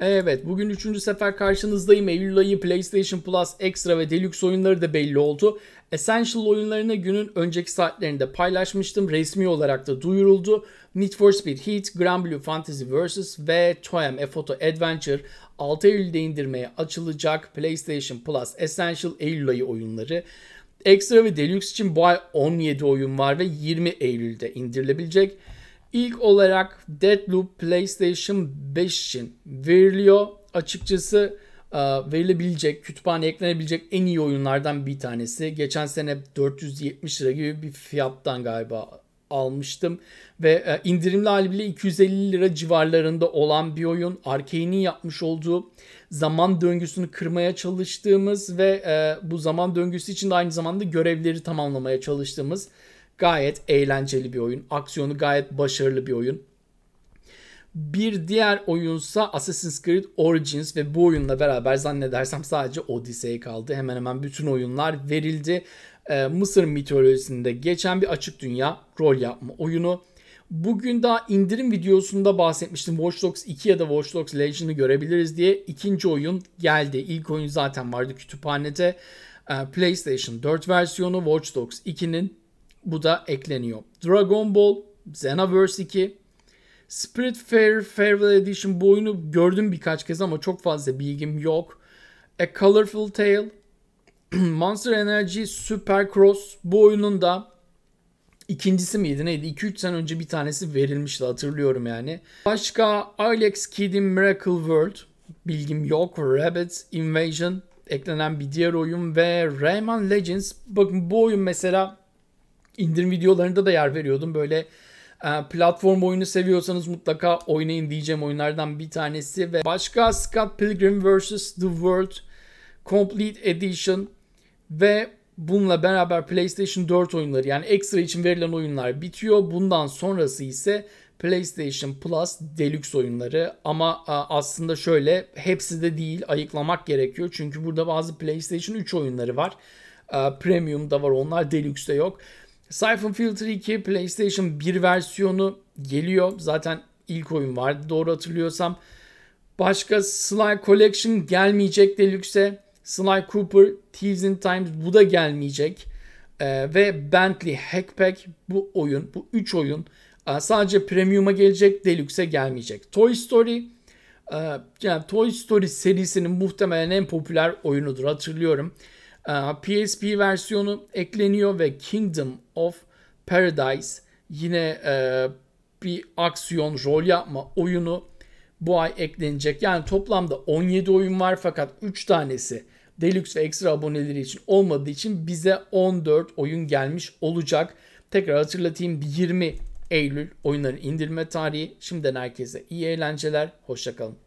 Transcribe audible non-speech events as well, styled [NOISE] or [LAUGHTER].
Evet bugün 3. sefer karşınızdayım. Eylül ayı PlayStation Plus Extra ve Deluxe oyunları da belli oldu. Essential oyunlarını günün önceki saatlerinde paylaşmıştım. Resmi olarak da duyuruldu. Need for Speed Heat, Grand Blue Fantasy Versus ve Toem A Photo Adventure 6 Eylül'de indirmeye açılacak PlayStation Plus Essential Eylül ayı oyunları. Extra ve Deluxe için bu ay 17 oyun var ve 20 Eylül'de indirilebilecek. İlk olarak Deadloop PlayStation 5 için veriliyor. Açıkçası e, verilebilecek, kütüphane eklenebilecek en iyi oyunlardan bir tanesi. Geçen sene 470 lira gibi bir fiyattan galiba almıştım ve e, indirimli hali bile 250 lira civarlarında olan bir oyun. Arkane'in yapmış olduğu zaman döngüsünü kırmaya çalıştığımız ve e, bu zaman döngüsü için de aynı zamanda görevleri tamamlamaya çalıştığımız Gayet eğlenceli bir oyun. Aksiyonu gayet başarılı bir oyun. Bir diğer oyunsa Assassin's Creed Origins ve bu oyunla beraber zannedersem sadece Odyssey kaldı. Hemen hemen bütün oyunlar verildi. Ee, Mısır mitolojisinde geçen bir açık dünya rol yapma oyunu. Bugün daha indirim videosunda bahsetmiştim Watch Dogs 2 ya da Watch Dogs Legend'ı görebiliriz diye. ikinci oyun geldi. İlk oyun zaten vardı kütüphanede. Ee, PlayStation 4 versiyonu Watch Dogs 2'nin bu da ekleniyor. Dragon Ball, Xenoverse 2, Spirit Fair Farewell Edition bu oyunu gördüm birkaç kez ama çok fazla bilgim yok. A Colorful Tale, [CLEARS THROAT] Monster Energy Super Cross bu oyunun da ikincisi miydi neydi? 2-3 sene önce bir tanesi verilmişti hatırlıyorum yani. Başka Alex Kidd'in Miracle World bilgim yok. Rabbit Invasion eklenen bir diğer oyun ve Rayman Legends. Bakın bu oyun mesela indirim videolarında da yer veriyordum. Böyle e, platform oyunu seviyorsanız mutlaka oynayın diyeceğim oyunlardan bir tanesi ve başka Scott Pilgrim vs. The World Complete Edition ve bununla beraber PlayStation 4 oyunları yani ekstra için verilen oyunlar bitiyor. Bundan sonrası ise PlayStation Plus Deluxe oyunları ama e, aslında şöyle hepsi de değil ayıklamak gerekiyor. Çünkü burada bazı PlayStation 3 oyunları var. E, premium da var onlar Deluxe'de yok. Siphon Filter 2 PlayStation 1 versiyonu geliyor. Zaten ilk oyun vardı doğru hatırlıyorsam. Başka Sly Collection gelmeyecek Deluxe'e. Sly Cooper, Thieves in Times bu da gelmeyecek. Ee, ve Bentley Hackpack bu oyun, bu 3 oyun e, sadece Premium'a gelecek, Deluxe'e gelmeyecek. Toy Story, e, yani Toy Story serisinin muhtemelen en popüler oyunudur hatırlıyorum. PSP ee, versiyonu ekleniyor ve Kingdom of Paradise yine e, bir aksiyon rol yapma oyunu bu ay eklenecek. Yani toplamda 17 oyun var fakat 3 tanesi Deluxe ve ekstra aboneleri için olmadığı için bize 14 oyun gelmiş olacak. Tekrar hatırlatayım 20 Eylül oyunların indirme tarihi. Şimdiden herkese iyi eğlenceler. Hoşçakalın.